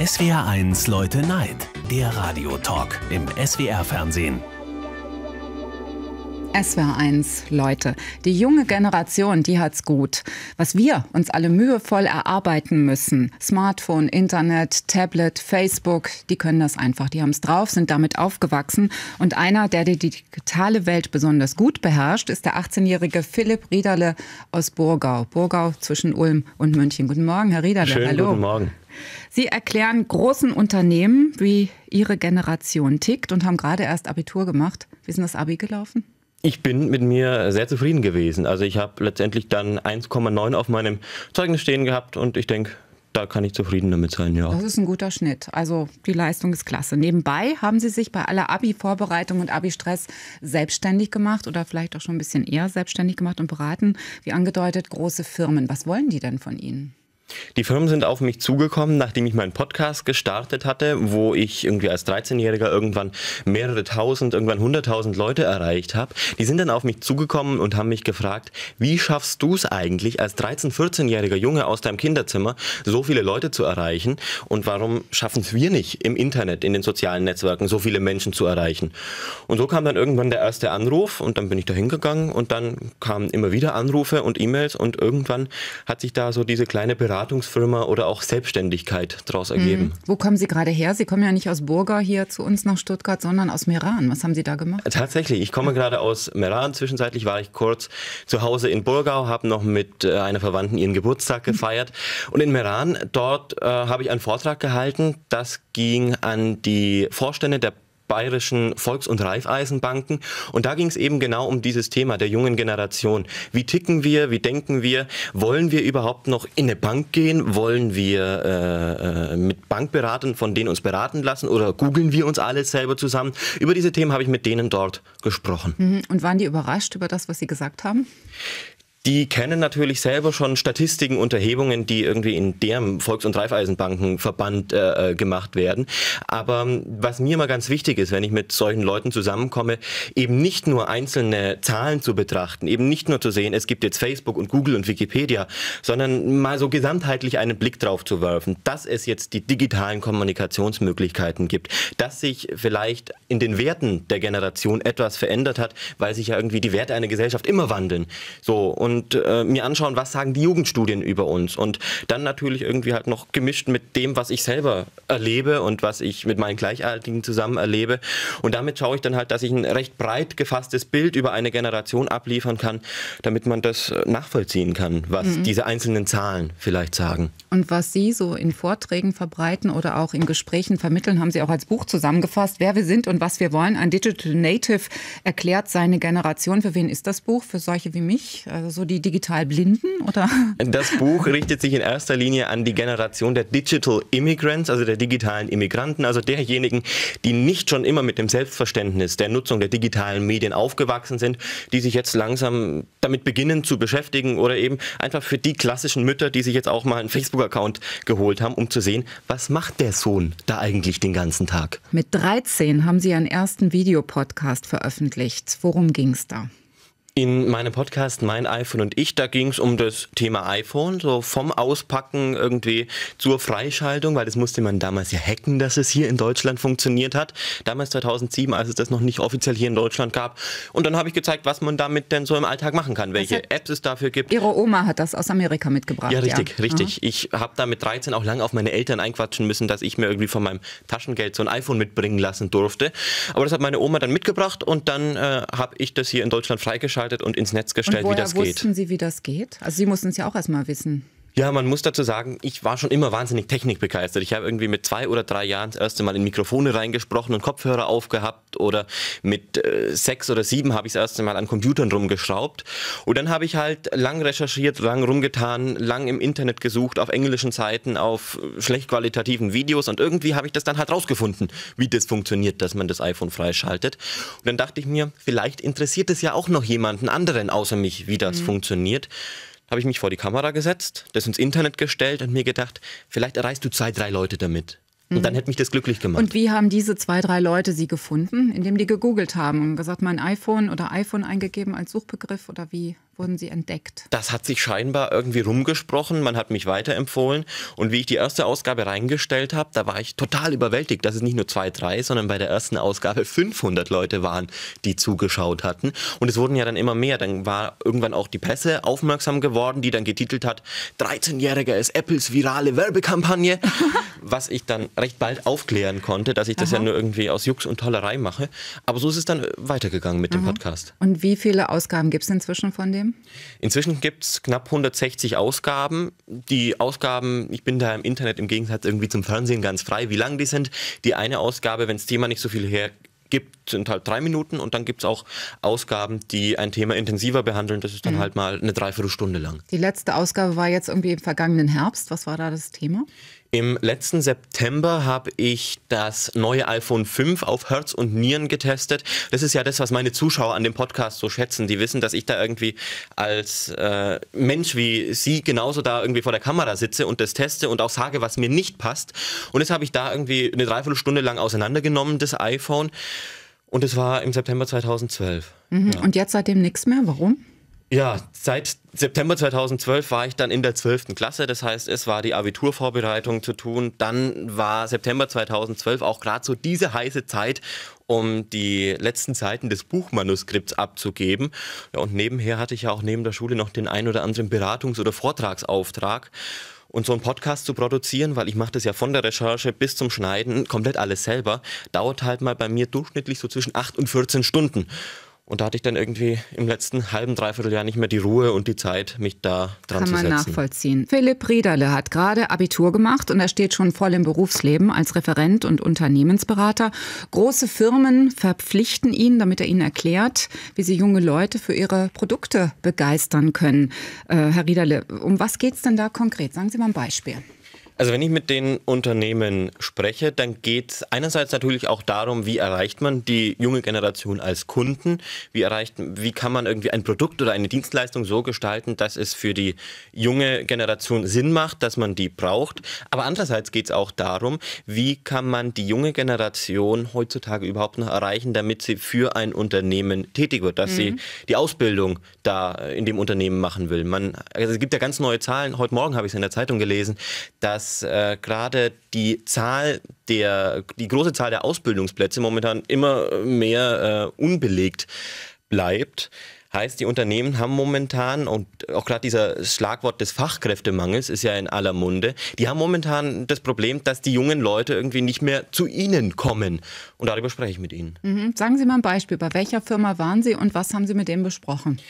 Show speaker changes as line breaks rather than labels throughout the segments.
SWR1 Leute Neid, der Radiotalk im SWR-Fernsehen.
SWR1 Leute, die junge Generation, die hat's gut. Was wir uns alle mühevoll erarbeiten müssen, Smartphone, Internet, Tablet, Facebook, die können das einfach, die haben's drauf, sind damit aufgewachsen. Und einer, der die digitale Welt besonders gut beherrscht, ist der 18-jährige Philipp Riederle aus Burgau. Burgau zwischen Ulm und München. Guten Morgen, Herr Riederle. Schönen hallo. Guten Morgen. Sie erklären großen Unternehmen, wie ihre Generation tickt und haben gerade erst Abitur gemacht. Wie ist denn das Abi gelaufen?
Ich bin mit mir sehr zufrieden gewesen. Also ich habe letztendlich dann 1,9 auf meinem Zeugnis stehen gehabt und ich denke, da kann ich zufrieden damit sein, ja. Das
ist ein guter Schnitt. Also die Leistung ist klasse. Nebenbei haben Sie sich bei aller Abi-Vorbereitung und Abi-Stress selbstständig gemacht oder vielleicht auch schon ein bisschen eher selbstständig gemacht und beraten. Wie angedeutet, große Firmen. Was wollen die denn von Ihnen?
Die Firmen sind auf mich zugekommen, nachdem ich meinen Podcast gestartet hatte, wo ich irgendwie als 13-Jähriger irgendwann mehrere tausend, irgendwann hunderttausend Leute erreicht habe. Die sind dann auf mich zugekommen und haben mich gefragt, wie schaffst du es eigentlich als 13-, 14-jähriger Junge aus deinem Kinderzimmer, so viele Leute zu erreichen und warum schaffen es wir nicht im Internet, in den sozialen Netzwerken so viele Menschen zu erreichen? Und so kam dann irgendwann der erste Anruf und dann bin ich da hingegangen und dann kamen immer wieder Anrufe und E-Mails und irgendwann hat sich da so diese kleine Beratung Beratungsfirma oder auch Selbstständigkeit daraus mhm. ergeben. Mhm.
Wo kommen Sie gerade her? Sie kommen ja nicht aus Burga hier zu uns nach Stuttgart, sondern aus Meran. Was haben Sie da gemacht?
Tatsächlich, ich komme gerade aus Meran. Zwischenzeitlich war ich kurz zu Hause in Burgau, habe noch mit äh, einer Verwandten ihren Geburtstag mhm. gefeiert. Mhm. Und in Meran, dort äh, habe ich einen Vortrag gehalten. Das ging an die Vorstände der bayerischen Volks- und Raiffeisenbanken. Und da ging es eben genau um dieses Thema der jungen Generation. Wie ticken wir? Wie denken wir? Wollen wir überhaupt noch in eine Bank gehen? Wollen wir äh, äh mit Bankberatern von denen uns beraten lassen? Oder googeln wir uns alles selber zusammen? Über diese Themen habe ich mit denen dort gesprochen.
Mhm. Und waren die überrascht über das, was Sie gesagt haben?
die kennen natürlich selber schon Statistiken Unterhebungen, die irgendwie in deren Volks- und Raiffeisenbankenverband äh, äh gemacht werden. Aber ähm, was mir mal ganz wichtig ist, wenn ich mit solchen Leuten zusammenkomme, eben nicht nur einzelne Zahlen zu betrachten, eben nicht nur zu sehen, es gibt jetzt Facebook und Google und Wikipedia, sondern mal so gesamtheitlich einen Blick drauf zu werfen, dass es jetzt die digitalen Kommunikationsmöglichkeiten gibt, dass sich vielleicht in den Werten der Generation etwas verändert hat, weil sich ja irgendwie die Werte einer Gesellschaft immer wandeln. So und und äh, mir anschauen, was sagen die Jugendstudien über uns. Und dann natürlich irgendwie halt noch gemischt mit dem, was ich selber erlebe und was ich mit meinen Gleichaltrigen zusammen erlebe. Und damit schaue ich dann halt, dass ich ein recht breit gefasstes Bild über eine Generation abliefern kann, damit man das äh, nachvollziehen kann, was mhm. diese einzelnen Zahlen vielleicht sagen.
Und was Sie so in Vorträgen verbreiten oder auch in Gesprächen vermitteln, haben Sie auch als Buch zusammengefasst, wer wir sind und was wir wollen. Ein Digital Native erklärt seine Generation. Für wen ist das Buch? Für solche wie mich? Also so die digital Blinden oder?
Das Buch richtet sich in erster Linie an die Generation der Digital Immigrants, also der digitalen Immigranten, also derjenigen, die nicht schon immer mit dem Selbstverständnis der Nutzung der digitalen Medien aufgewachsen sind, die sich jetzt langsam damit beginnen zu beschäftigen oder eben einfach für die klassischen Mütter, die sich jetzt auch mal einen Facebook-Account geholt haben, um zu sehen, was macht der Sohn da eigentlich den ganzen Tag?
Mit 13 haben Sie ihren ersten Videopodcast veröffentlicht. Worum ging es da?
In meinem Podcast Mein iPhone und ich, da ging es um das Thema iPhone, so vom Auspacken irgendwie zur Freischaltung, weil das musste man damals ja hacken, dass es hier in Deutschland funktioniert hat. Damals 2007, als es das noch nicht offiziell hier in Deutschland gab. Und dann habe ich gezeigt, was man damit denn so im Alltag machen kann, welche Apps es dafür gibt.
Ihre Oma hat das aus Amerika mitgebracht. Ja, richtig, ja. richtig. Aha.
Ich habe da mit 13 auch lange auf meine Eltern einquatschen müssen, dass ich mir irgendwie von meinem Taschengeld so ein iPhone mitbringen lassen durfte. Aber das hat meine Oma dann mitgebracht und dann äh, habe ich das hier in Deutschland freigeschaltet zugeschaltet und ins Netz gestellt, und woher wie das wussten geht. wussten
Sie, wie das geht? Also Sie mussten es ja auch erstmal wissen.
Ja, man muss dazu sagen, ich war schon immer wahnsinnig technikbegeistert. Ich habe irgendwie mit zwei oder drei Jahren das erste Mal in Mikrofone reingesprochen und Kopfhörer aufgehabt oder mit äh, sechs oder sieben habe ich das erste Mal an Computern rumgeschraubt. Und dann habe ich halt lang recherchiert, lang rumgetan, lang im Internet gesucht, auf englischen Seiten, auf schlecht qualitativen Videos und irgendwie habe ich das dann halt rausgefunden, wie das funktioniert, dass man das iPhone freischaltet. Und dann dachte ich mir, vielleicht interessiert es ja auch noch jemanden anderen außer mich, wie das mhm. funktioniert habe ich mich vor die Kamera gesetzt, das ins Internet gestellt und mir gedacht, vielleicht erreichst du zwei, drei Leute damit. Und mhm. dann hätte mich das glücklich gemacht. Und
wie haben diese zwei, drei Leute Sie gefunden? Indem die gegoogelt haben und gesagt, mein iPhone oder iPhone eingegeben als Suchbegriff oder wie? wurden sie entdeckt.
Das hat sich scheinbar irgendwie rumgesprochen. Man hat mich weiterempfohlen. Und wie ich die erste Ausgabe reingestellt habe, da war ich total überwältigt, dass es nicht nur zwei, drei, sondern bei der ersten Ausgabe 500 Leute waren, die zugeschaut hatten. Und es wurden ja dann immer mehr. Dann war irgendwann auch die Presse aufmerksam geworden, die dann getitelt hat, 13-Jähriger ist Apples virale Werbekampagne. was ich dann recht bald aufklären konnte, dass ich das Aha. ja nur irgendwie aus Jux und Tollerei mache. Aber so ist es dann äh, weitergegangen mit Aha. dem Podcast.
Und wie viele Ausgaben gibt es inzwischen von dem?
Inzwischen gibt es knapp 160 Ausgaben. Die Ausgaben, ich bin da im Internet im Gegensatz irgendwie zum Fernsehen ganz frei, wie lang die sind. Die eine Ausgabe, wenn das Thema nicht so viel hergibt, sind halt drei Minuten und dann gibt es auch Ausgaben, die ein Thema intensiver behandeln. Das ist dann mhm. halt mal eine Dreiviertelstunde lang.
Die letzte Ausgabe war jetzt irgendwie im vergangenen Herbst. Was war da das Thema?
Im letzten September habe ich das neue iPhone 5 auf Herz und Nieren getestet. Das ist ja das, was meine Zuschauer an dem Podcast so schätzen. Die wissen, dass ich da irgendwie als äh, Mensch wie Sie genauso da irgendwie vor der Kamera sitze und das teste und auch sage, was mir nicht passt. Und das habe ich da irgendwie eine Dreiviertelstunde lang auseinandergenommen, das iPhone. Und das war im September 2012.
Mhm. Ja. Und jetzt seitdem nichts mehr? Warum?
Ja, seit September 2012 war ich dann in der 12. Klasse. Das heißt, es war die Abiturvorbereitung zu tun. Dann war September 2012 auch gerade so diese heiße Zeit, um die letzten Seiten des Buchmanuskripts abzugeben. Ja, und nebenher hatte ich ja auch neben der Schule noch den ein oder anderen Beratungs- oder Vortragsauftrag. Und so einen Podcast zu produzieren, weil ich mache das ja von der Recherche bis zum Schneiden komplett alles selber, dauert halt mal bei mir durchschnittlich so zwischen 8 und 14 Stunden. Und da hatte ich dann irgendwie im letzten halben, dreiviertel Jahr nicht mehr die Ruhe und die Zeit, mich da dran Kann zu setzen. Kann man
nachvollziehen. Philipp Riederle hat gerade Abitur gemacht und er steht schon voll im Berufsleben als Referent und Unternehmensberater. Große Firmen verpflichten ihn, damit er ihnen erklärt, wie sie junge Leute für ihre Produkte begeistern können. Äh, Herr Riederle, um was geht es denn da konkret? Sagen Sie mal ein Beispiel.
Also wenn ich mit den Unternehmen spreche, dann geht es einerseits natürlich auch darum, wie erreicht man die junge Generation als Kunden, wie, erreicht, wie kann man irgendwie ein Produkt oder eine Dienstleistung so gestalten, dass es für die junge Generation Sinn macht, dass man die braucht. Aber andererseits geht es auch darum, wie kann man die junge Generation heutzutage überhaupt noch erreichen, damit sie für ein Unternehmen tätig wird, dass mhm. sie die Ausbildung da in dem Unternehmen machen will. Man, also es gibt ja ganz neue Zahlen. Heute Morgen habe ich es in der Zeitung gelesen, dass dass äh, gerade die Zahl der, die große Zahl der Ausbildungsplätze momentan immer mehr äh, unbelegt bleibt. Heißt, die Unternehmen haben momentan, und auch gerade dieser Schlagwort des Fachkräftemangels ist ja in aller Munde, die haben momentan das Problem, dass die jungen Leute irgendwie nicht mehr zu ihnen kommen. Und darüber spreche ich mit ihnen.
Mhm. Sagen Sie mal ein Beispiel. Bei welcher Firma waren Sie und was haben Sie mit denen besprochen?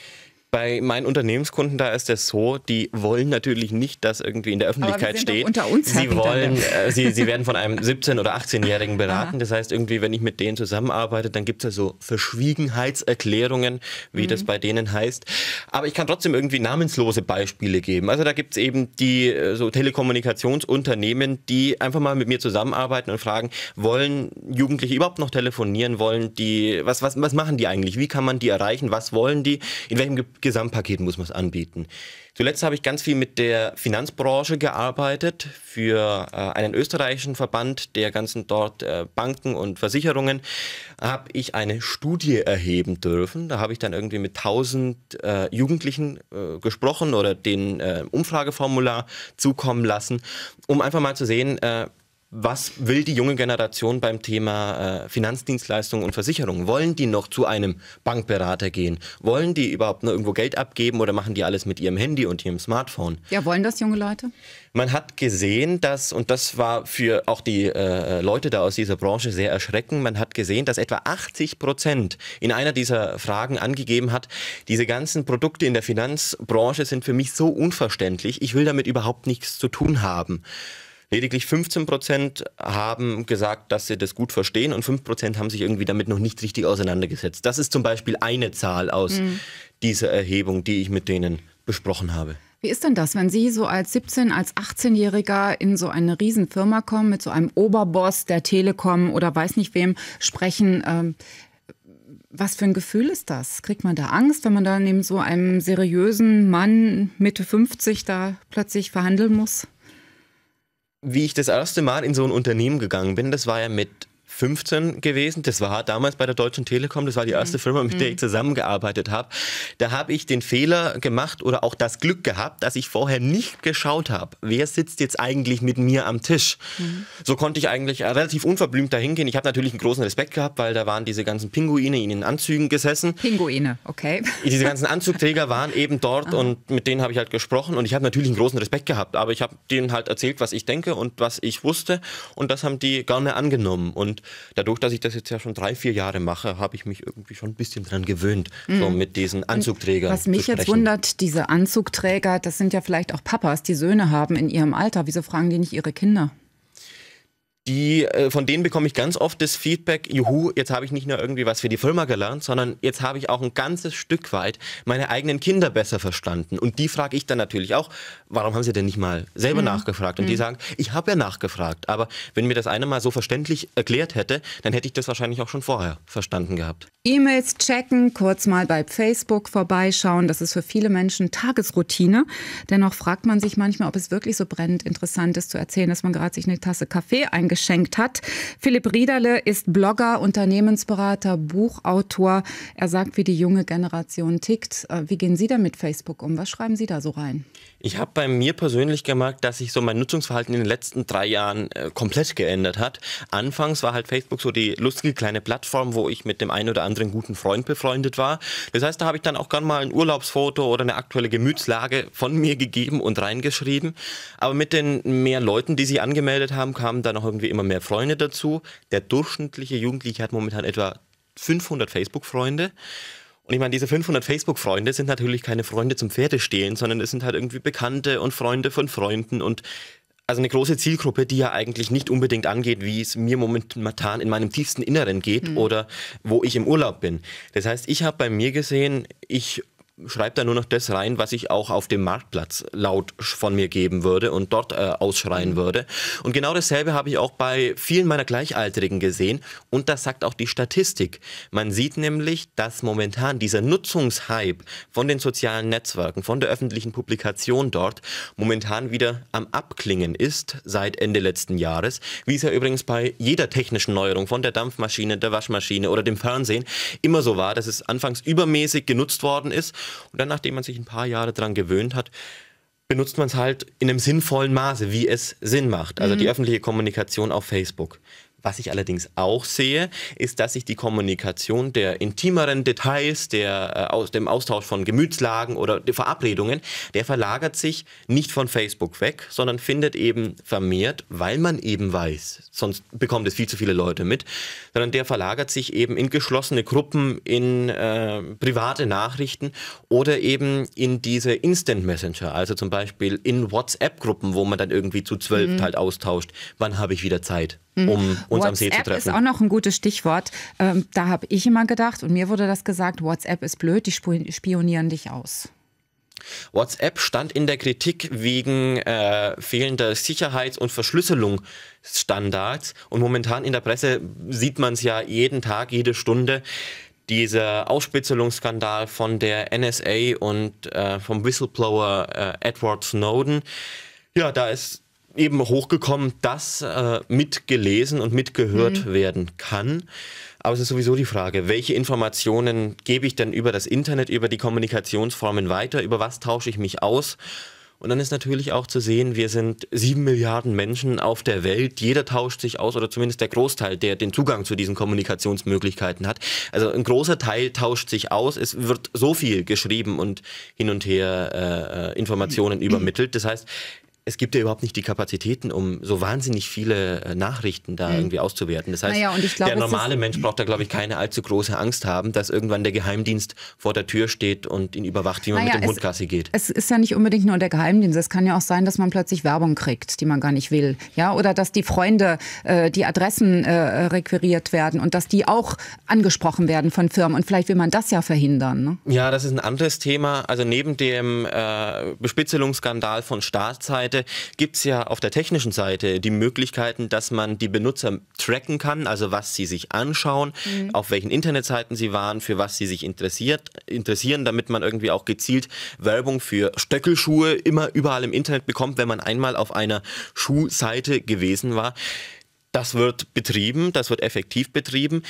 Bei meinen Unternehmenskunden da ist es so, die wollen natürlich nicht, dass irgendwie in der Öffentlichkeit steht. Unter uns sie wollen, äh, sie, sie werden von einem 17- oder 18-Jährigen beraten. Aha. Das heißt, irgendwie, wenn ich mit denen zusammenarbeite, dann gibt es ja so Verschwiegenheitserklärungen, wie mhm. das bei denen heißt. Aber ich kann trotzdem irgendwie namenslose Beispiele geben. Also da gibt es eben die äh, so Telekommunikationsunternehmen, die einfach mal mit mir zusammenarbeiten und fragen, wollen Jugendliche überhaupt noch telefonieren, wollen die, was, was, was machen die eigentlich? Wie kann man die erreichen? Was wollen die? In welchem Ge Gesamtpaket muss man es anbieten. Zuletzt habe ich ganz viel mit der Finanzbranche gearbeitet für äh, einen österreichischen Verband der ganzen dort äh, Banken und Versicherungen. Habe ich eine Studie erheben dürfen. Da habe ich dann irgendwie mit 1000 äh, Jugendlichen äh, gesprochen oder den äh, Umfrageformular zukommen lassen, um einfach mal zu sehen, äh, was will die junge Generation beim Thema äh, Finanzdienstleistungen und Versicherungen? Wollen die noch zu einem Bankberater gehen? Wollen die überhaupt noch irgendwo Geld abgeben oder machen die alles mit ihrem Handy und ihrem Smartphone?
Ja, wollen das junge Leute?
Man hat gesehen, dass, und das war für auch die äh, Leute da aus dieser Branche sehr erschreckend, man hat gesehen, dass etwa 80 Prozent in einer dieser Fragen angegeben hat, diese ganzen Produkte in der Finanzbranche sind für mich so unverständlich, ich will damit überhaupt nichts zu tun haben. Lediglich 15 Prozent haben gesagt, dass sie das gut verstehen und 5 Prozent haben sich irgendwie damit noch nicht richtig auseinandergesetzt. Das ist zum Beispiel eine Zahl aus mhm. dieser Erhebung, die ich mit denen besprochen habe.
Wie ist denn das, wenn Sie so als 17-, als 18-Jähriger in so eine Riesenfirma kommen, mit so einem Oberboss der Telekom oder weiß nicht wem sprechen? Ähm, was für ein Gefühl ist das? Kriegt man da Angst, wenn man da neben so einem seriösen Mann Mitte 50 da plötzlich verhandeln muss?
wie ich das erste Mal in so ein Unternehmen gegangen bin, das war ja mit 15 gewesen. Das war damals bei der Deutschen Telekom. Das war die erste mhm. Firma, mit der mhm. ich zusammengearbeitet habe. Da habe ich den Fehler gemacht oder auch das Glück gehabt, dass ich vorher nicht geschaut habe, wer sitzt jetzt eigentlich mit mir am Tisch. Mhm. So konnte ich eigentlich äh, relativ unverblümt dahin gehen. Ich habe natürlich einen großen Respekt gehabt, weil da waren diese ganzen Pinguine in den Anzügen gesessen.
Pinguine, okay.
Diese ganzen Anzugträger waren eben dort ah. und mit denen habe ich halt gesprochen und ich habe natürlich einen großen Respekt gehabt, aber ich habe denen halt erzählt, was ich denke und was ich wusste und das haben die gerne angenommen und dadurch, dass ich das jetzt ja schon drei, vier Jahre mache, habe ich mich irgendwie schon ein bisschen daran gewöhnt, mhm. so mit diesen Anzugträgern. Und was mich jetzt
wundert, diese Anzugträger, das sind ja vielleicht auch Papas, die Söhne haben in ihrem Alter. Wieso fragen die nicht ihre Kinder?
die, äh, von denen bekomme ich ganz oft das Feedback, juhu, jetzt habe ich nicht nur irgendwie was für die Firma gelernt, sondern jetzt habe ich auch ein ganzes Stück weit meine eigenen Kinder besser verstanden. Und die frage ich dann natürlich auch, warum haben sie denn nicht mal selber mhm. nachgefragt? Und mhm. die sagen, ich habe ja nachgefragt, aber wenn mir das einer mal so verständlich erklärt hätte, dann hätte ich das wahrscheinlich auch schon vorher verstanden gehabt.
E-Mails checken, kurz mal bei Facebook vorbeischauen, das ist für viele Menschen Tagesroutine. Dennoch fragt man sich manchmal, ob es wirklich so brennend interessant ist zu erzählen, dass man gerade sich eine Tasse Kaffee einkauft geschenkt hat. Philipp Riederle ist Blogger, Unternehmensberater, Buchautor. Er sagt, wie die junge Generation tickt. Äh, wie gehen Sie da mit Facebook um? Was schreiben Sie da so rein?
Ich habe bei mir persönlich gemerkt, dass sich so mein Nutzungsverhalten in den letzten drei Jahren äh, komplett geändert hat. Anfangs war halt Facebook so die lustige kleine Plattform, wo ich mit dem einen oder anderen guten Freund befreundet war. Das heißt, da habe ich dann auch gerne mal ein Urlaubsfoto oder eine aktuelle Gemütslage von mir gegeben und reingeschrieben. Aber mit den mehr Leuten, die sich angemeldet haben, kamen dann auch finden wir immer mehr Freunde dazu. Der durchschnittliche Jugendliche hat momentan etwa 500 Facebook-Freunde. Und ich meine, diese 500 Facebook-Freunde sind natürlich keine Freunde zum Pferdestehen, sondern es sind halt irgendwie Bekannte und Freunde von Freunden und also eine große Zielgruppe, die ja eigentlich nicht unbedingt angeht, wie es mir momentan in meinem tiefsten Inneren geht mhm. oder wo ich im Urlaub bin. Das heißt, ich habe bei mir gesehen, ich schreibe da nur noch das rein, was ich auch auf dem Marktplatz laut von mir geben würde und dort äh, ausschreien mhm. würde. Und genau dasselbe habe ich auch bei vielen meiner Gleichaltrigen gesehen. Und das sagt auch die Statistik. Man sieht nämlich, dass momentan dieser Nutzungshype von den sozialen Netzwerken, von der öffentlichen Publikation dort, momentan wieder am Abklingen ist seit Ende letzten Jahres. Wie es ja übrigens bei jeder technischen Neuerung, von der Dampfmaschine, der Waschmaschine oder dem Fernsehen, immer so war, dass es anfangs übermäßig genutzt worden ist und dann, nachdem man sich ein paar Jahre daran gewöhnt hat, benutzt man es halt in einem sinnvollen Maße, wie es Sinn macht. Also mhm. die öffentliche Kommunikation auf Facebook. Was ich allerdings auch sehe, ist, dass sich die Kommunikation der intimeren Details, der, äh, aus dem Austausch von Gemütslagen oder Verabredungen, der verlagert sich nicht von Facebook weg, sondern findet eben vermehrt, weil man eben weiß, sonst bekommt es viel zu viele Leute mit, sondern der verlagert sich eben in geschlossene Gruppen, in äh, private Nachrichten oder eben in diese Instant Messenger, also zum Beispiel in WhatsApp-Gruppen, wo man dann irgendwie zu zwölf mhm. halt austauscht, wann habe ich wieder Zeit.
Mhm. um uns WhatsApp am See zu treffen. ist auch noch ein gutes Stichwort. Ähm, da habe ich immer gedacht und mir wurde das gesagt, WhatsApp ist blöd, die spionieren dich aus.
WhatsApp stand in der Kritik wegen äh, fehlender Sicherheits- und Verschlüsselungsstandards. Und momentan in der Presse sieht man es ja jeden Tag, jede Stunde. Dieser Ausspitzelungsskandal von der NSA und äh, vom Whistleblower äh, Edward Snowden. Ja, da ist eben hochgekommen, dass äh, mitgelesen und mitgehört mhm. werden kann. Aber es ist sowieso die Frage, welche Informationen gebe ich denn über das Internet, über die Kommunikationsformen weiter, über was tausche ich mich aus? Und dann ist natürlich auch zu sehen, wir sind sieben Milliarden Menschen auf der Welt. Jeder tauscht sich aus oder zumindest der Großteil, der den Zugang zu diesen Kommunikationsmöglichkeiten hat. Also ein großer Teil tauscht sich aus. Es wird so viel geschrieben und hin und her äh, äh Informationen übermittelt. Das heißt, es gibt ja überhaupt nicht die Kapazitäten, um so wahnsinnig viele äh, Nachrichten da mhm. irgendwie auszuwerten. Das heißt, naja, glaub, der normale Mensch braucht da, glaube ich, keine allzu große Angst haben, dass irgendwann der Geheimdienst vor der Tür steht und ihn überwacht, wie man naja, mit dem Hund geht.
Es ist ja nicht unbedingt nur der Geheimdienst. Es kann ja auch sein, dass man plötzlich Werbung kriegt, die man gar nicht will. Ja? Oder dass die Freunde äh, die Adressen äh, requiriert werden und dass die auch angesprochen werden von Firmen. Und vielleicht will man das ja verhindern.
Ne? Ja, das ist ein anderes Thema. Also neben dem äh, Bespitzelungsskandal von Staatszeiten Seite gibt es ja auf der technischen Seite die Möglichkeiten, dass man die Benutzer tracken kann, also was sie sich anschauen, mhm. auf welchen Internetseiten sie waren, für was sie sich interessiert, interessieren, damit man irgendwie auch gezielt Werbung für Stöckelschuhe immer überall im Internet bekommt, wenn man einmal auf einer Schuhseite gewesen war. Das wird betrieben, das wird effektiv betrieben.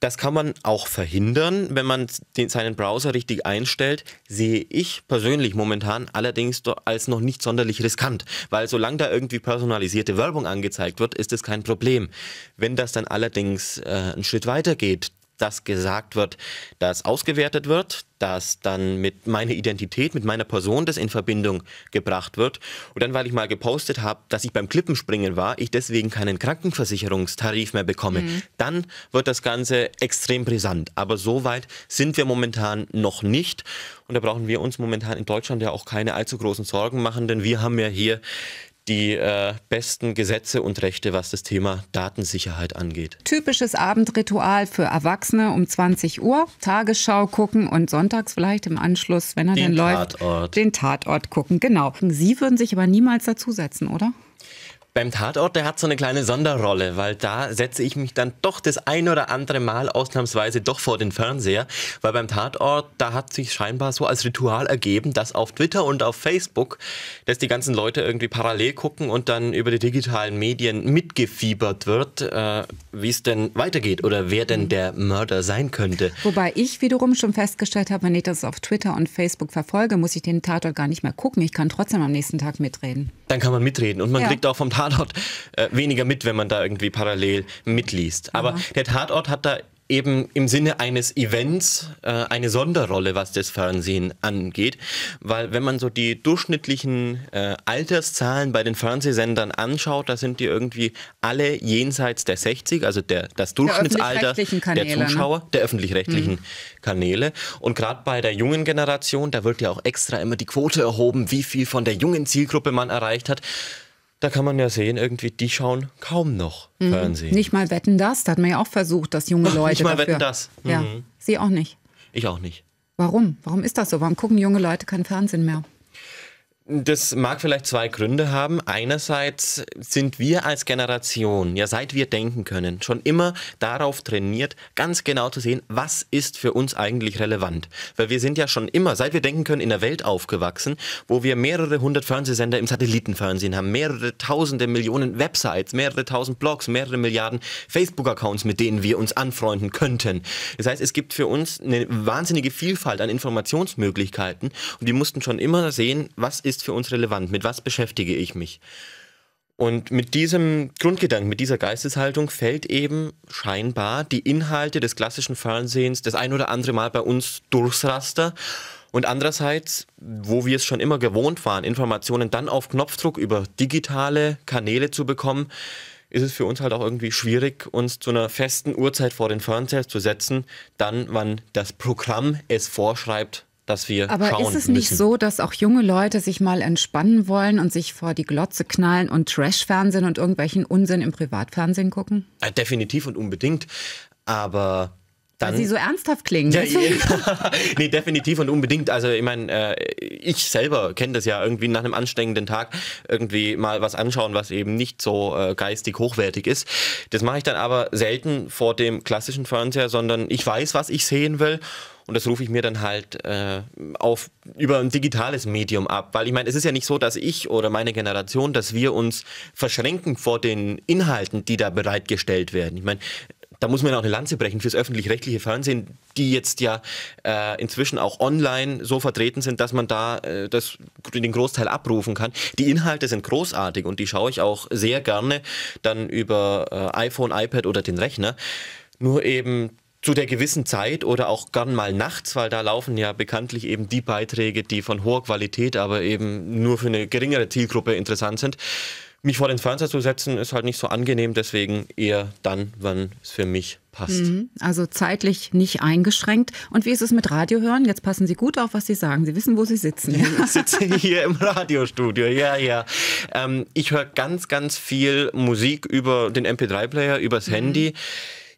Das kann man auch verhindern, wenn man den, seinen Browser richtig einstellt, sehe ich persönlich momentan allerdings als noch nicht sonderlich riskant, weil solange da irgendwie personalisierte Werbung angezeigt wird, ist es kein Problem. Wenn das dann allerdings äh, einen Schritt weiter geht, dass gesagt wird, dass ausgewertet wird, dass dann mit meiner Identität, mit meiner Person das in Verbindung gebracht wird. Und dann, weil ich mal gepostet habe, dass ich beim Klippenspringen war, ich deswegen keinen Krankenversicherungstarif mehr bekomme, mhm. dann wird das Ganze extrem brisant. Aber so weit sind wir momentan noch nicht. Und da brauchen wir uns momentan in Deutschland ja auch keine allzu großen Sorgen machen, denn wir haben ja hier die äh, besten Gesetze und Rechte, was das Thema Datensicherheit
angeht. Typisches Abendritual für Erwachsene um 20 Uhr, Tagesschau gucken und sonntags vielleicht im Anschluss, wenn er den denn läuft, den Tatort gucken. Genau. Sie würden sich aber niemals dazusetzen, oder?
Beim Tatort, der hat so eine kleine Sonderrolle, weil da setze ich mich dann doch das ein oder andere Mal ausnahmsweise doch vor den Fernseher, weil beim Tatort, da hat sich scheinbar so als Ritual ergeben, dass auf Twitter und auf Facebook, dass die ganzen Leute irgendwie parallel gucken und dann über die digitalen Medien mitgefiebert wird, äh, wie es denn weitergeht oder wer denn mhm. der Mörder sein könnte.
Wobei ich wiederum schon festgestellt habe, wenn ich das auf Twitter und Facebook verfolge, muss ich den Tatort gar nicht mehr gucken. Ich kann trotzdem am nächsten Tag mitreden
dann kann man mitreden. Und man ja. kriegt auch vom Tatort äh, weniger mit, wenn man da irgendwie parallel mitliest. Aber ja. der Tatort hat da eben im Sinne eines Events äh, eine Sonderrolle, was das Fernsehen angeht. Weil wenn man so die durchschnittlichen äh, Alterszahlen bei den Fernsehsendern anschaut, da sind die irgendwie alle jenseits der 60, also der, das Durchschnittsalter der, Kanäle, der ne? Zuschauer, ne? der öffentlich-rechtlichen mhm. Kanäle. Und gerade bei der jungen Generation, da wird ja auch extra immer die Quote erhoben, wie viel von der jungen Zielgruppe man erreicht hat da kann man ja sehen, irgendwie, die schauen kaum noch mhm. Fernsehen.
Nicht mal wetten das, da hat man ja auch versucht, dass junge Leute. Ach, nicht mal dafür, wetten das. Mhm. Ja, sie auch nicht. Ich auch nicht. Warum? Warum ist das so? Warum gucken junge Leute kein Fernsehen mehr?
Das mag vielleicht zwei Gründe haben. Einerseits sind wir als Generation, ja seit wir denken können, schon immer darauf trainiert, ganz genau zu sehen, was ist für uns eigentlich relevant. Weil wir sind ja schon immer, seit wir denken können, in der Welt aufgewachsen, wo wir mehrere hundert Fernsehsender im Satellitenfernsehen haben, mehrere tausende Millionen Websites, mehrere tausend Blogs, mehrere Milliarden Facebook-Accounts, mit denen wir uns anfreunden könnten. Das heißt, es gibt für uns eine wahnsinnige Vielfalt an Informationsmöglichkeiten und die mussten schon immer sehen, was ist ist für uns relevant, mit was beschäftige ich mich. Und mit diesem Grundgedanken, mit dieser Geisteshaltung fällt eben scheinbar die Inhalte des klassischen Fernsehens das ein oder andere Mal bei uns durchs Raster. Und andererseits, wo wir es schon immer gewohnt waren, Informationen dann auf Knopfdruck über digitale Kanäle zu bekommen, ist es für uns halt auch irgendwie schwierig, uns zu einer festen Uhrzeit vor den Fernseher zu setzen, dann, wann das Programm es vorschreibt, dass wir Aber schauen ist es nicht müssen. so,
dass auch junge Leute sich mal entspannen wollen und sich vor die Glotze knallen und Trash-Fernsehen und irgendwelchen Unsinn im Privatfernsehen gucken?
Äh, definitiv und unbedingt. Aber dann, Weil sie so
ernsthaft klingen. Ja, ja.
nee, definitiv und unbedingt. Also ich meine, äh, ich selber kenne das ja irgendwie nach einem anstrengenden Tag irgendwie mal was anschauen, was eben nicht so äh, geistig hochwertig ist. Das mache ich dann aber selten vor dem klassischen Fernseher, sondern ich weiß, was ich sehen will und das rufe ich mir dann halt äh, auf über ein digitales Medium ab, weil ich meine, es ist ja nicht so, dass ich oder meine Generation, dass wir uns verschränken vor den Inhalten, die da bereitgestellt werden. Ich meine, da muss man auch eine Lanze brechen fürs öffentlich-rechtliche Fernsehen, die jetzt ja äh, inzwischen auch online so vertreten sind, dass man da äh, das, den Großteil abrufen kann. Die Inhalte sind großartig und die schaue ich auch sehr gerne dann über äh, iPhone, iPad oder den Rechner. Nur eben zu der gewissen Zeit oder auch gern mal nachts, weil da laufen ja bekanntlich eben die Beiträge, die von hoher Qualität, aber eben nur für eine geringere Zielgruppe interessant sind mich vor den Fernseher zu setzen, ist halt nicht so angenehm, deswegen eher dann, wann es für mich passt. Mhm.
also zeitlich nicht eingeschränkt. Und wie ist es mit Radio hören? Jetzt passen Sie gut auf, was Sie sagen. Sie wissen, wo Sie sitzen. Ich sitze
hier im Radiostudio, ja, ja. Ähm, ich höre ganz, ganz viel Musik über den MP3-Player, übers mhm. Handy.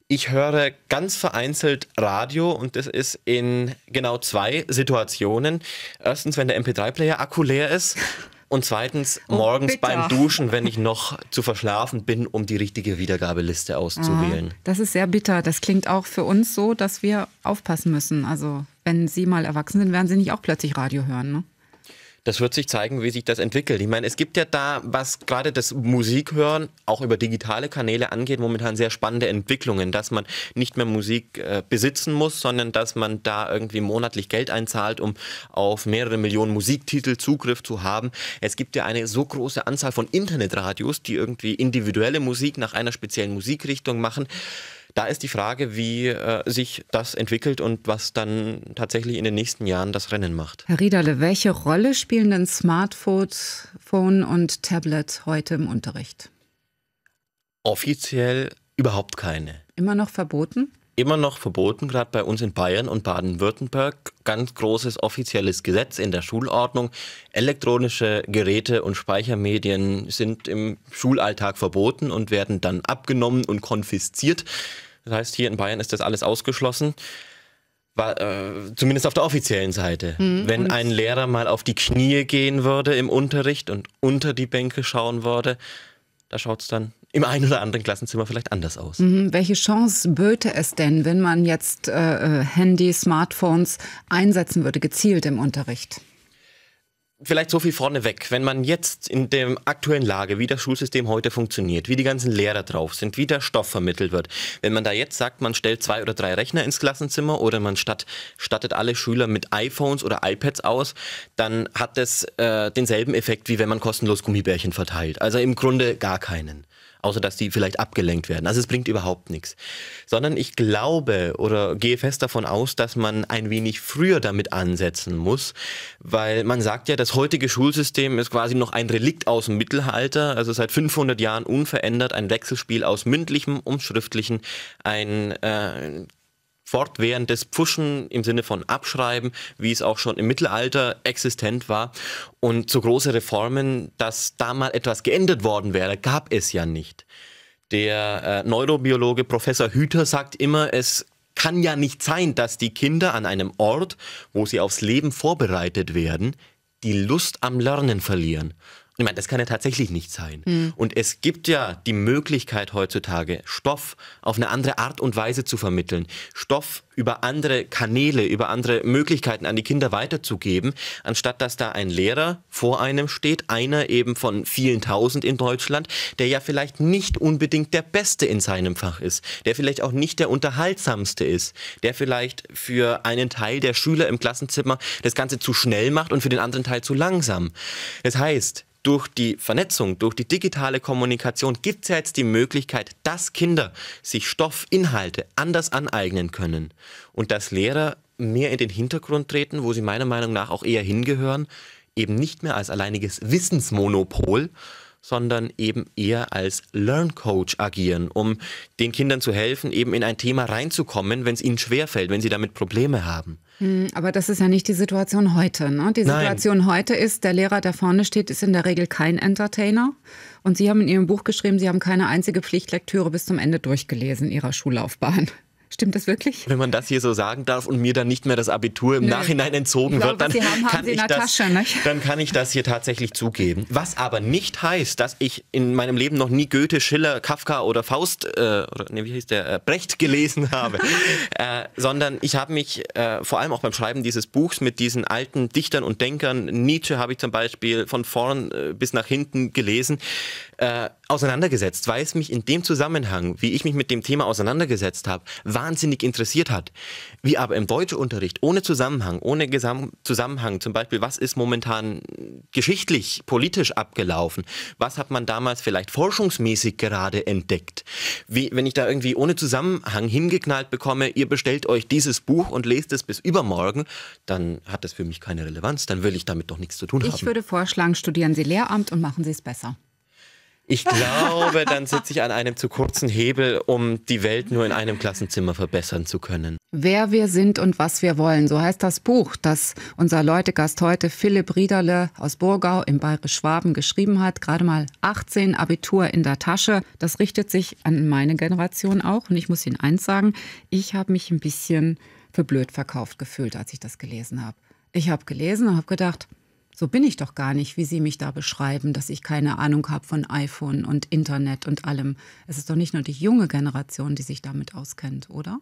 Ich höre ganz vereinzelt Radio und das ist in genau zwei Situationen. Erstens, wenn der MP3-Player Akku leer ist. Und zweitens, oh, morgens bitter. beim Duschen, wenn ich noch zu verschlafen bin, um die richtige Wiedergabeliste auszuwählen. Ah,
das ist sehr bitter. Das klingt auch für uns so, dass wir aufpassen müssen. Also, wenn Sie mal erwachsen sind, werden Sie nicht auch plötzlich Radio hören, ne?
das wird sich zeigen, wie sich das entwickelt. Ich meine, es gibt ja da, was gerade das Musikhören auch über digitale Kanäle angeht, momentan sehr spannende Entwicklungen, dass man nicht mehr Musik äh, besitzen muss, sondern dass man da irgendwie monatlich Geld einzahlt, um auf mehrere Millionen Musiktitel Zugriff zu haben. Es gibt ja eine so große Anzahl von Internetradios, die irgendwie individuelle Musik nach einer speziellen Musikrichtung machen. Da ist die Frage, wie äh, sich das entwickelt und was dann tatsächlich in den nächsten Jahren das Rennen macht.
Herr Riederle, welche Rolle spielen denn Smartphone und Tablet heute im Unterricht?
Offiziell überhaupt keine.
Immer noch verboten?
immer noch verboten, gerade bei uns in Bayern und Baden-Württemberg. Ganz großes offizielles Gesetz in der Schulordnung. Elektronische Geräte und Speichermedien sind im Schulalltag verboten und werden dann abgenommen und konfisziert. Das heißt, hier in Bayern ist das alles ausgeschlossen. War, äh, zumindest auf der offiziellen Seite. Mhm, Wenn ein Lehrer mal auf die Knie gehen würde im Unterricht und unter die Bänke schauen würde, da schaut es dann im einen oder anderen Klassenzimmer vielleicht anders aus.
Mhm. Welche Chance böte es denn, wenn man jetzt äh, äh Handy, Smartphones einsetzen würde, gezielt im Unterricht?
Vielleicht so viel vorneweg. Wenn man jetzt in der aktuellen Lage, wie das Schulsystem heute funktioniert, wie die ganzen Lehrer drauf sind, wie der Stoff vermittelt wird, wenn man da jetzt sagt, man stellt zwei oder drei Rechner ins Klassenzimmer oder man statt, stattet alle Schüler mit iPhones oder iPads aus, dann hat das äh, denselben Effekt, wie wenn man kostenlos Gummibärchen verteilt. Also im Grunde gar keinen außer dass die vielleicht abgelenkt werden. Also es bringt überhaupt nichts. Sondern ich glaube oder gehe fest davon aus, dass man ein wenig früher damit ansetzen muss, weil man sagt ja, das heutige Schulsystem ist quasi noch ein Relikt aus dem Mittelalter, also seit 500 Jahren unverändert, ein Wechselspiel aus mündlichem und schriftlichen, ein äh, fortwährendes Pfuschen im Sinne von Abschreiben, wie es auch schon im Mittelalter existent war. Und so große Reformen, dass da mal etwas geändert worden wäre, gab es ja nicht. Der äh, Neurobiologe Professor Hüter sagt immer, es kann ja nicht sein, dass die Kinder an einem Ort, wo sie aufs Leben vorbereitet werden, die Lust am Lernen verlieren. Ich meine, das kann ja tatsächlich nicht sein. Mhm. Und es gibt ja die Möglichkeit heutzutage, Stoff auf eine andere Art und Weise zu vermitteln, Stoff über andere Kanäle, über andere Möglichkeiten an die Kinder weiterzugeben, anstatt dass da ein Lehrer vor einem steht, einer eben von vielen tausend in Deutschland, der ja vielleicht nicht unbedingt der Beste in seinem Fach ist, der vielleicht auch nicht der unterhaltsamste ist, der vielleicht für einen Teil der Schüler im Klassenzimmer das Ganze zu schnell macht und für den anderen Teil zu langsam. Das heißt, durch die Vernetzung, durch die digitale Kommunikation gibt es ja jetzt die Möglichkeit, dass Kinder sich Stoffinhalte anders aneignen können und dass Lehrer mehr in den Hintergrund treten, wo sie meiner Meinung nach auch eher hingehören, eben nicht mehr als alleiniges Wissensmonopol, sondern eben eher als Learn Coach agieren, um den Kindern zu helfen, eben in ein Thema reinzukommen, wenn es ihnen schwerfällt, wenn sie damit Probleme haben.
Hm, aber das ist ja nicht die Situation heute. Ne? Die Situation Nein. heute ist, der Lehrer, der vorne steht, ist in der Regel kein Entertainer. Und Sie haben in Ihrem Buch geschrieben, Sie haben keine einzige Pflichtlektüre bis zum Ende durchgelesen Ihrer Schullaufbahn. Stimmt das wirklich?
Wenn man das hier so sagen darf und mir dann nicht mehr das Abitur im Nö. Nachhinein entzogen wird, dann, kann ich das, hier tatsächlich zugeben. Was aber nicht heißt, dass ich in meinem Leben noch nie Goethe, Schiller, Kafka oder Faust, äh, oder nee, wie hieß der, äh, Brecht gelesen habe, äh, sondern ich habe mich äh, vor allem auch beim Schreiben dieses Buchs mit diesen alten Dichtern und Denkern, Nietzsche habe ich zum Beispiel von vorn äh, bis nach hinten gelesen, äh, auseinandergesetzt, weil es mich in dem Zusammenhang, wie ich mich mit dem Thema auseinandergesetzt habe, war wahnsinnig interessiert hat. Wie aber im Deutschunterricht ohne Zusammenhang, ohne Gesam Zusammenhang, zum Beispiel, was ist momentan geschichtlich, politisch abgelaufen? Was hat man damals vielleicht forschungsmäßig gerade entdeckt? Wie, wenn ich da irgendwie ohne Zusammenhang hingeknallt bekomme, ihr bestellt euch dieses Buch und lest es bis übermorgen, dann hat das für mich keine Relevanz, dann will ich damit doch nichts zu tun haben. Ich würde
vorschlagen, studieren Sie Lehramt und machen Sie es besser.
Ich glaube, dann sitze ich an einem zu kurzen Hebel, um die Welt nur in einem Klassenzimmer verbessern zu können.
Wer wir sind und was wir wollen, so heißt das Buch, das unser Leutegast heute Philipp Riederle aus Burgau im Bayerisch-Schwaben geschrieben hat. Gerade mal 18 Abitur in der Tasche. Das richtet sich an meine Generation auch. Und ich muss Ihnen eins sagen, ich habe mich ein bisschen für blöd verkauft gefühlt, als ich das gelesen habe. Ich habe gelesen und habe gedacht, so bin ich doch gar nicht, wie Sie mich da beschreiben, dass ich keine Ahnung habe von iPhone und Internet und allem. Es ist doch nicht nur die junge Generation, die sich damit auskennt, oder?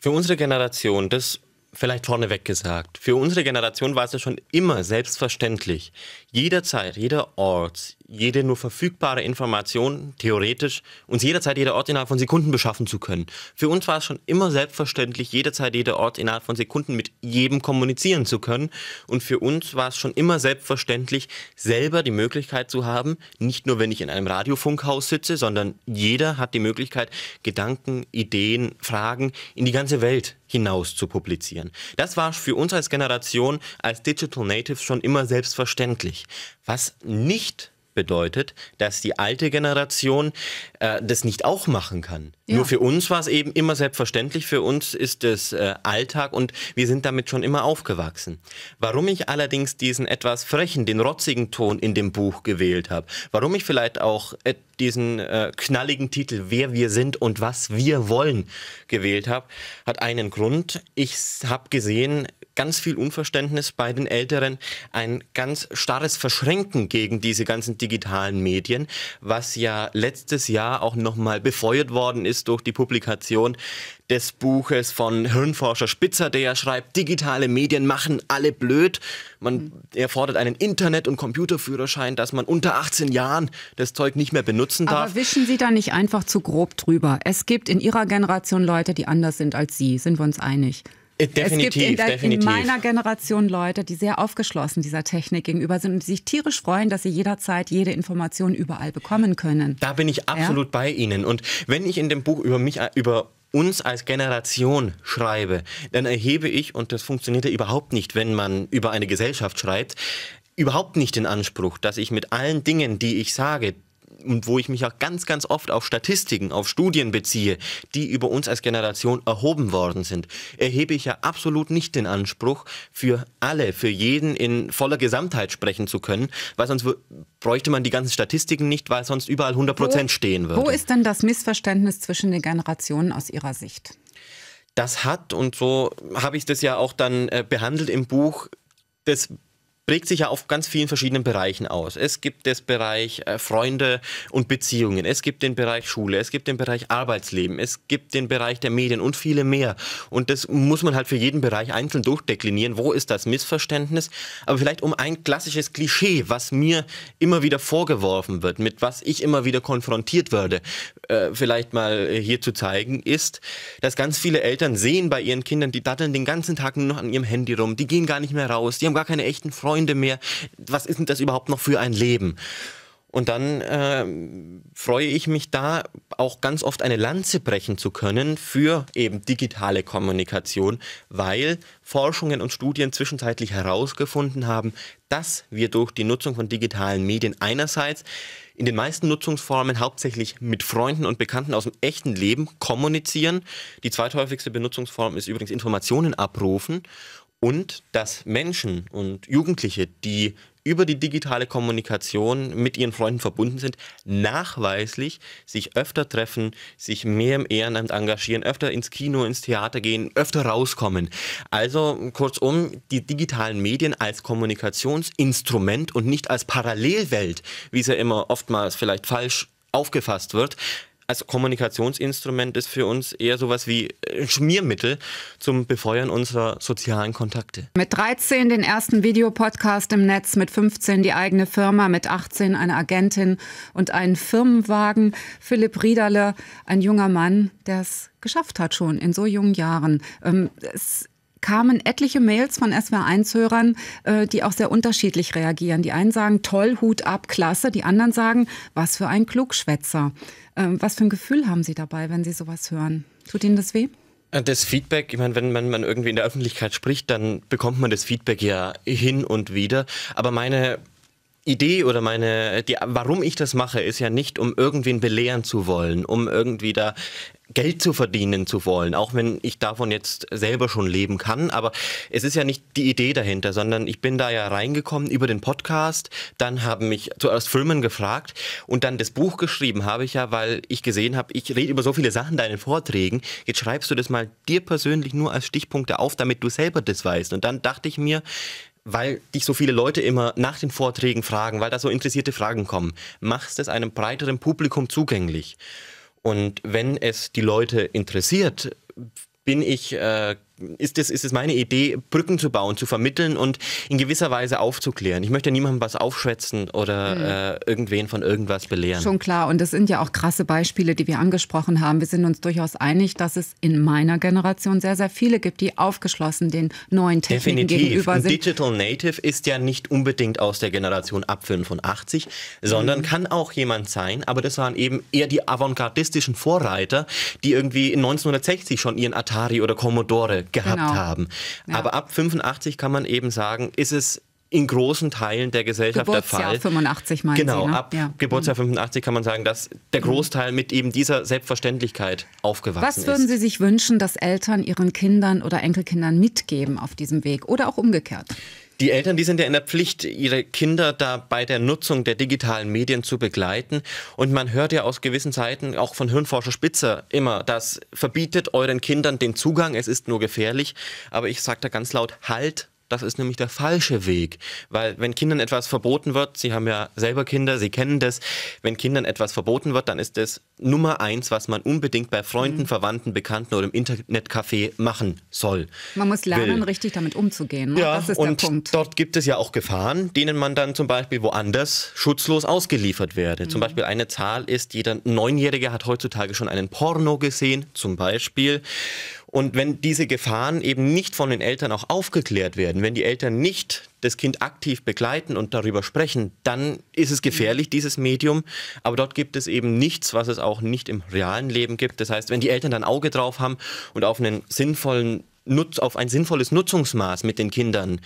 Für unsere Generation, das vielleicht vorneweg gesagt, für unsere Generation war es ja schon immer selbstverständlich, jederzeit, jeder jederorts, jede nur verfügbare Information theoretisch uns jederzeit jeder Ort innerhalb von Sekunden beschaffen zu können. Für uns war es schon immer selbstverständlich, jederzeit jeder Ort innerhalb von Sekunden mit jedem kommunizieren zu können. Und für uns war es schon immer selbstverständlich, selber die Möglichkeit zu haben, nicht nur wenn ich in einem Radiofunkhaus sitze, sondern jeder hat die Möglichkeit, Gedanken, Ideen, Fragen in die ganze Welt hinaus zu publizieren. Das war für uns als Generation, als Digital Natives schon immer selbstverständlich. Was nicht bedeutet, dass die alte Generation äh, das nicht auch machen kann. Ja. Nur für uns war es eben immer selbstverständlich, für uns ist es äh, Alltag und wir sind damit schon immer aufgewachsen. Warum ich allerdings diesen etwas frechen, den rotzigen Ton in dem Buch gewählt habe, warum ich vielleicht auch äh, diesen äh, knalligen Titel Wer wir sind und was wir wollen gewählt habe, hat einen Grund. Ich habe gesehen, ganz viel Unverständnis bei den Älteren, ein ganz starres Verschränken gegen diese ganzen digitalen Medien, was ja letztes Jahr auch nochmal befeuert worden ist ist durch die Publikation des Buches von Hirnforscher Spitzer, der ja schreibt, digitale Medien machen alle blöd. Man mhm. erfordert einen Internet- und Computerführerschein, dass man unter 18 Jahren das Zeug nicht mehr benutzen darf. Aber
wischen Sie da nicht einfach zu grob drüber? Es gibt in Ihrer Generation Leute, die anders sind als Sie. Sind wir uns einig? Definitiv, äh, es gibt in, der, definitiv. in meiner Generation Leute, die sehr aufgeschlossen dieser Technik gegenüber sind und sich tierisch freuen, dass sie jederzeit jede Information überall bekommen können. Da bin ich absolut
ja? bei Ihnen. Und wenn ich in dem Buch über mich, äh, über uns als Generation schreibe, dann erhebe ich, und das funktioniert ja überhaupt nicht, wenn man über eine Gesellschaft schreibt, überhaupt nicht den Anspruch, dass ich mit allen Dingen, die ich sage, und wo ich mich auch ganz, ganz oft auf Statistiken, auf Studien beziehe, die über uns als Generation erhoben worden sind, erhebe ich ja absolut nicht den Anspruch, für alle, für jeden in voller Gesamtheit sprechen zu können, weil sonst bräuchte man die ganzen Statistiken nicht, weil sonst überall 100 Prozent stehen würde. Wo
ist denn das Missverständnis zwischen den Generationen aus Ihrer Sicht?
Das hat, und so habe ich das ja auch dann äh, behandelt im Buch, das prägt sich ja auf ganz vielen verschiedenen Bereichen aus. Es gibt den Bereich äh, Freunde und Beziehungen, es gibt den Bereich Schule, es gibt den Bereich Arbeitsleben, es gibt den Bereich der Medien und viele mehr. Und das muss man halt für jeden Bereich einzeln durchdeklinieren. Wo ist das Missverständnis? Aber vielleicht um ein klassisches Klischee, was mir immer wieder vorgeworfen wird, mit was ich immer wieder konfrontiert werde, äh, vielleicht mal hier zu zeigen, ist, dass ganz viele Eltern sehen bei ihren Kindern, die datteln den ganzen Tag nur noch an ihrem Handy rum, die gehen gar nicht mehr raus, die haben gar keine echten Freunde. Freunde mehr. Was ist denn das überhaupt noch für ein Leben? Und dann äh, freue ich mich da auch ganz oft eine Lanze brechen zu können für eben digitale Kommunikation, weil Forschungen und Studien zwischenzeitlich herausgefunden haben, dass wir durch die Nutzung von digitalen Medien einerseits in den meisten Nutzungsformen hauptsächlich mit Freunden und Bekannten aus dem echten Leben kommunizieren. Die zweithäufigste Benutzungsform ist übrigens Informationen abrufen und dass Menschen und Jugendliche, die über die digitale Kommunikation mit ihren Freunden verbunden sind, nachweislich sich öfter treffen, sich mehr im Ehrenamt engagieren, öfter ins Kino, ins Theater gehen, öfter rauskommen. Also kurzum, die digitalen Medien als Kommunikationsinstrument und nicht als Parallelwelt, wie es ja immer oftmals vielleicht falsch aufgefasst wird, als Kommunikationsinstrument ist für uns eher sowas wie ein äh, Schmiermittel zum Befeuern unserer sozialen Kontakte.
Mit 13 den ersten Videopodcast im Netz, mit 15 die eigene Firma, mit 18 eine Agentin und einen Firmenwagen. Philipp Riederle, ein junger Mann, der es geschafft hat schon in so jungen Jahren. Ähm, es kamen etliche Mails von SWR1-Hörern, äh, die auch sehr unterschiedlich reagieren. Die einen sagen, toll, Hut ab, klasse. Die anderen sagen, was für ein Klugschwätzer. Ähm, was für ein Gefühl haben Sie dabei, wenn Sie sowas hören? Tut Ihnen das weh?
Äh, das Feedback, ich meine, wenn man, man irgendwie in der Öffentlichkeit spricht, dann bekommt man das Feedback ja hin und wieder. Aber meine Idee oder meine, die, warum ich das mache, ist ja nicht, um irgendwen belehren zu wollen, um irgendwie da Geld zu verdienen zu wollen, auch wenn ich davon jetzt selber schon leben kann. Aber es ist ja nicht die Idee dahinter, sondern ich bin da ja reingekommen über den Podcast, dann haben mich zuerst Filmen gefragt und dann das Buch geschrieben habe ich ja, weil ich gesehen habe, ich rede über so viele Sachen in deinen Vorträgen. Jetzt schreibst du das mal dir persönlich nur als Stichpunkte auf, damit du selber das weißt. Und dann dachte ich mir, weil dich so viele Leute immer nach den Vorträgen fragen, weil da so interessierte Fragen kommen, machst es einem breiteren Publikum zugänglich. Und wenn es die Leute interessiert, bin ich äh, ist es, ist meine Idee, Brücken zu bauen, zu vermitteln und in gewisser Weise aufzuklären. Ich möchte niemandem was aufschwätzen oder mhm. äh, irgendwen von irgendwas belehren. Schon
klar. Und das sind ja auch krasse Beispiele, die wir angesprochen haben. Wir sind uns durchaus einig, dass es in meiner Generation sehr, sehr viele gibt, die aufgeschlossen den neuen Techniken Definitiv. gegenüber sind. Ein
Digital Native ist ja nicht unbedingt aus der Generation ab 85, sondern mhm. kann auch jemand sein. Aber das waren eben eher die avantgardistischen Vorreiter, die irgendwie in 1960 schon ihren Atari oder Commodore gehabt genau. haben. Ja. Aber ab 85 kann man eben sagen, ist es in großen Teilen der Gesellschaft Geburtsjahr der Fall.
85 meinen genau, Sie, ne? ab ja. Geburtsjahr
85 mhm. kann man sagen, dass der mhm. Großteil mit eben dieser Selbstverständlichkeit aufgewachsen ist. Was würden Sie
sich wünschen, dass Eltern ihren Kindern oder Enkelkindern mitgeben auf diesem Weg oder auch umgekehrt?
Die Eltern, die sind ja in der Pflicht, ihre Kinder da bei der Nutzung der digitalen Medien zu begleiten. Und man hört ja aus gewissen Zeiten auch von Hirnforscher Spitzer immer, das verbietet euren Kindern den Zugang, es ist nur gefährlich. Aber ich sage da ganz laut, halt, das ist nämlich der falsche Weg. Weil wenn Kindern etwas verboten wird, Sie haben ja selber Kinder, Sie kennen das, wenn Kindern etwas verboten wird, dann ist das Nummer eins, was man unbedingt bei Freunden, mhm. Verwandten, Bekannten oder im Internetcafé machen soll.
Man muss lernen, will. richtig damit umzugehen. Ne? Ja, das ist und
der Punkt. Dort gibt es ja auch Gefahren, denen man dann zum Beispiel woanders schutzlos ausgeliefert werde. Mhm. Zum Beispiel eine Zahl ist, jeder Neunjährige hat heutzutage schon einen Porno gesehen, zum Beispiel. Und wenn diese Gefahren eben nicht von den Eltern auch aufgeklärt werden, wenn die Eltern nicht das Kind aktiv begleiten und darüber sprechen, dann ist es gefährlich, dieses Medium. Aber dort gibt es eben nichts, was es auch nicht im realen Leben gibt. Das heißt, wenn die Eltern dann Auge drauf haben und auf einen sinnvollen Nutz, auf ein sinnvolles Nutzungsmaß mit den Kindern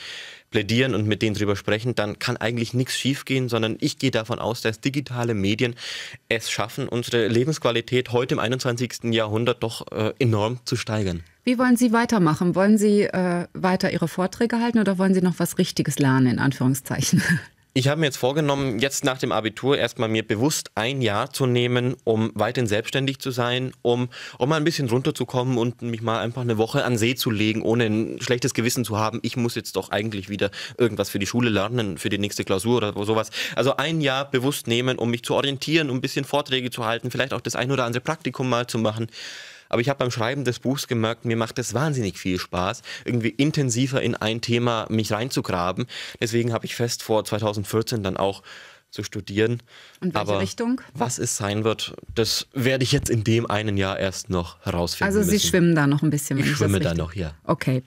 plädieren und mit denen drüber sprechen, dann kann eigentlich nichts schiefgehen, sondern ich gehe davon aus, dass digitale Medien es schaffen, unsere Lebensqualität heute im 21. Jahrhundert doch äh, enorm zu steigern.
Wie wollen Sie weitermachen? Wollen Sie äh, weiter Ihre Vorträge halten oder wollen Sie noch was Richtiges lernen, in Anführungszeichen?
ich habe mir jetzt vorgenommen, jetzt nach dem Abitur erstmal mir bewusst ein Jahr zu nehmen, um weiterhin selbstständig zu sein, um, um mal ein bisschen runterzukommen und mich mal einfach eine Woche an See zu legen, ohne ein schlechtes Gewissen zu haben. Ich muss jetzt doch eigentlich wieder irgendwas für die Schule lernen, für die nächste Klausur oder sowas. Also ein Jahr bewusst nehmen, um mich zu orientieren, um ein bisschen Vorträge zu halten, vielleicht auch das ein oder andere Praktikum mal zu machen. Aber ich habe beim Schreiben des Buchs gemerkt, mir macht es wahnsinnig viel Spaß, irgendwie intensiver in ein Thema mich reinzugraben. Deswegen habe ich fest vor 2014 dann auch zu studieren. Und welche Aber Richtung? Was es sein wird, das werde ich jetzt in dem einen Jahr erst noch
herausfinden. Also Sie müssen. schwimmen da noch ein bisschen. Ich schwimme da noch, ja. Okay.